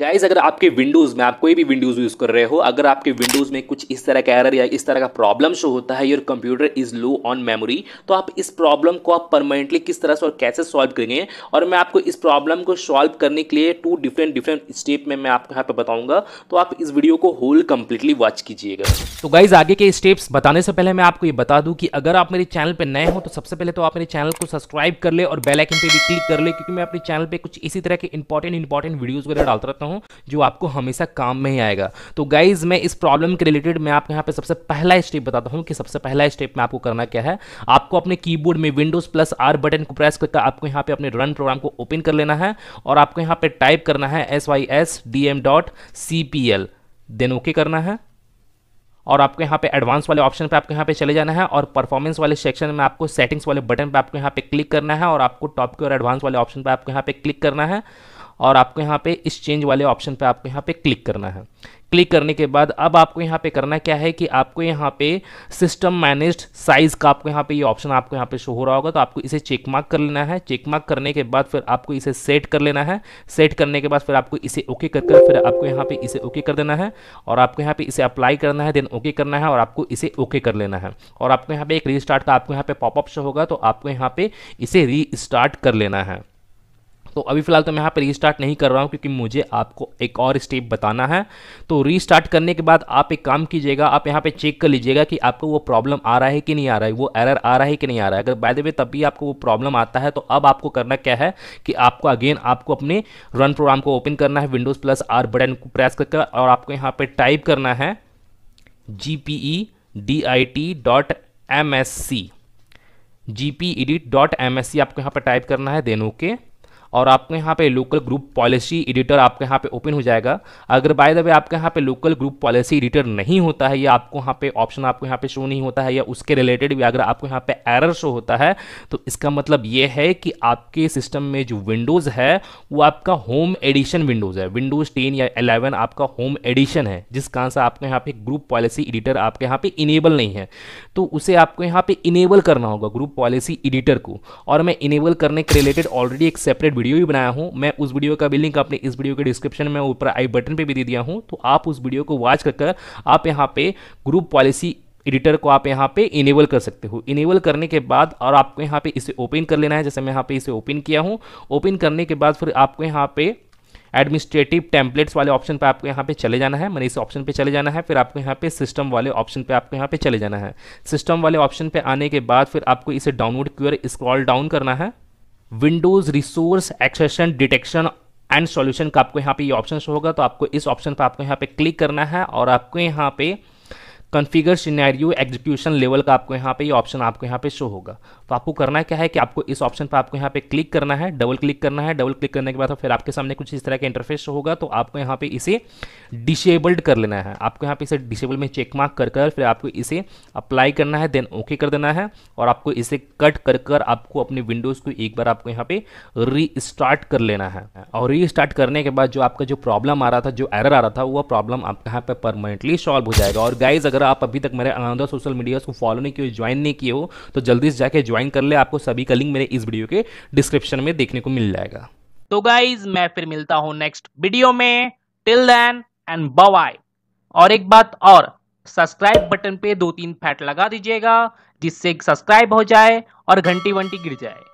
guys अगर आपके Windows में आप कोई भी विंडोज़ यूज़ कर रहे हो अगर आपके विंडोज़ में कुछ इस तरह का एरर या इस तरह का प्रॉब्लम शो होता है your computer is low on memory तो आप इस प्रॉब्लम को आप परमानेंटली किस तरह से और कैसे सॉल्व करेंगे और मैं आपको इस प्रॉब्लम को सॉल्व करने के लिए टू डिफरेंट डिफरेंट स्टेप में मैं आपको यहाँ पर बताऊँगा तो आप इस वीडियो को होल कम्प्लीटली वॉच कीजिएगा तो गाइज आगे के स्टेप्स बताने से पहले मैं आपको ये बता दूँ कि अगर आप मेरे चैनल पर नए हो तो सबसे पहले तो आप मेरे चैनल को सब्सक्राइब कर ले और बेलाइकन पर भी क्लिक कर ले क्योंकि मैं अपने चैनल पर कुछ इसी तरह के इंपॉर्टेंट इंपॉर्टेंट वीडियोज़ वगैरह डालता रहता हूँ करता हूँ जो आपको हमेशा काम में ही आएगा तो गाइज मैं इस प्रॉब्लम के रिलेटेड मैं आपको यहाँ पे सबसे पहला स्टेप बताता हूँ कि सबसे पहला स्टेप में आपको करना क्या है आपको अपने कीबोर्ड में विंडोज प्लस आर बटन को प्रेस करके आपको यहाँ पे अपने रन प्रोग्राम को ओपन कर लेना है और आपको यहाँ पे टाइप करना है S Y S D M dot C P L then okay करना है और आपको यहाँ पे एडवांस वाले ऑप्शन पे आपको यहाँ पे चले जाना है और परफॉर्मेंस वाले सेक्शन में आपको सेटिंग्स वाले बटन पे आपको यहाँ पे क्लिक करना है और आपको टॉप के और एडवांस वाले ऑप्शन पे आपको यहाँ पे क्लिक करना है और आपको यहाँ पे इस चेंज वाले ऑप्शन पे आपको यहाँ पे क्लिक करना है क्लिक करने के बाद अब आपको यहाँ पे करना क्या है कि आपको यहाँ पे सिस्टम मैनेज्ड साइज़ का आपको यहाँ पे ये यह ऑप्शन आपको यहाँ पे शो हो रहा होगा तो आपको इसे चेक मार्क कर लेना है चेक मार्क करने के बाद फिर आपको इसे सेट कर लेना है सेट करने के बाद फिर आपको इसे ओके कर कर फिर आपको यहाँ पे इसे ओके कर देना है और आपको यहाँ पे इसे अप्लाई करना है देन ओके करना है और आपको इसे ओके कर लेना है और आपको यहाँ पे एक रीस्टार्ट का आपको यहाँ पे पॉपअप शो होगा तो आपको यहाँ पे इसे री कर लेना है तो अभी फिलहाल तो मैं यहाँ पर रीस्टार्ट नहीं कर रहा हूँ क्योंकि मुझे आपको एक और स्टेप बताना है तो रीस्टार्ट करने के बाद आप एक काम कीजिएगा आप यहाँ पर चेक कर लीजिएगा कि आपको वो प्रॉब्लम आ रहा है कि नहीं आ रहा है वो एरर आ रहा है कि नहीं आ रहा है अगर बाय द वे तब भी आपको वो प्रॉब्लम आता है तो अब आपको करना क्या है कि आपको अगेन आपको अपने रन प्रोग्राम को ओपन करना है विंडोज़ प्लस आर बटन को प्रेस करके और आपको यहाँ पर टाइप करना है G P E D I T dot M S C G P E D dot M S C आपको यहाँ पर टाइप करना है देन ओके और आपके यहाँ पे लोकल ग्रुप पॉलिसी एडिटर आपके यहाँ पे ओपन हो जाएगा अगर बाय द वे आपके यहाँ पे लोकल ग्रुप पॉलिसी एडिटर नहीं होता है या आपको यहाँ पे ऑप्शन आपको यहाँ पे शो नहीं होता है या उसके रिलेटेड भी अगर आपको यहाँ पे एरर शो होता है तो इसका मतलब ये है कि आपके सिस्टम में जो विंडोज़ है वो आपका होम एडिशन विंडोज़ है विंडोज़ टेन या एलेवन आपका होम एडिशन है जिस कारण से आपके यहाँ पे ग्रुप पॉलिसी एडिटर आपके यहाँ पे इनेबल नहीं है तो उसे आपको यहाँ पे इनेबल करना होगा ग्रुप पॉलिसी एडिटर को और मैं इनेबल करने के रिलेटेड ऑलरेडी एक सेपरेट वीडियो भी बनाया हूँ मैं उस वीडियो का भी लिंक अपने इस वीडियो के डिस्क्रिप्शन में ऊपर आई बटन पे भी दे दिया हूँ तो आप उस वीडियो को वॉच कर आप यहाँ पे ग्रुप पॉलिसी एडिटर को आप यहाँ पे इनेबल कर सकते हो इनेबल करने के बाद और आपको यहाँ पे इसे ओपन कर लेना है जैसे मैं यहाँ पे इसे ओपन किया हूँ ओपन करने के बाद फिर आपको यहाँ पे एडमिनिस्ट्रेटिव टेम्पलेट्स वाले ऑप्शन पे आपको यहाँ पे चले जाना है मैंने इस ऑप्शन पे चले जाना है फिर आपको यहाँ पे सिस्टम वाले ऑप्शन पे आपको यहाँ पे चले जाना है सिस्टम वाले ऑप्शन पे आने के बाद फिर आपको इसे डाउनलोड क्यूर स्क्रॉल डाउन करना है Windows resource exhaustion detection and solution का आपको यहाँ पे ये ऑप्शन होगा तो आपको इस ऑप्शन पर आपको यहाँ पे क्लिक करना है और आपको यहाँ पे कॉन्फ़िगर सिनेरियो एग्जीक्यूशन लेवल का आपको यहाँ पे ये यह ऑप्शन आपको यहाँ पे शो होगा तो आपको करना क्या है कि आपको इस ऑप्शन पर आपको यहाँ पे क्लिक करना है डबल क्लिक करना है डबल क्लिक करने के बाद फिर आपके सामने कुछ इस तरह का इंटरफेस शो होगा तो आपको यहाँ पे इसे डिसेबल्ड कर लेना है आपको यहाँ पे इसे डिसेबल में चेक मार्क कर कर फिर आपको इसे अप्लाई करना है देन ओके कर देना है और आपको इसे कट कर कर आपको अपने विंडोज़ को एक बार आपको यहाँ पे स्टार्ट कर लेना है और स्टार्ट करने के बाद जो आपका जो प्रॉब्लम आ रहा था जो एरर आ रहा था वह प्रॉब्लम आपके यहाँ पर परमानेंटली सॉल्व हो जाएगा और गाइज अगर आप अभी तक मेरे अनादर सोशल मीडिया को फॉलो नहीं किए ज्वाइन नहीं किए हो तो जल्दी से जाके ज्वाइन कर ले आपको सभी का लिंक मेरे इस वीडियो के डिस्क्रिप्शन में देखने को मिल जाएगा तो गाइज मैं फिर मिलता हूँ नेक्स्ट वीडियो में टिल देन एंड बाय और एक बात और सब्सक्राइब बटन पे दो तीन फैट लगा दीजिएगा जिससे सब्सक्राइब हो जाए और घंटी वंटी गिर जाए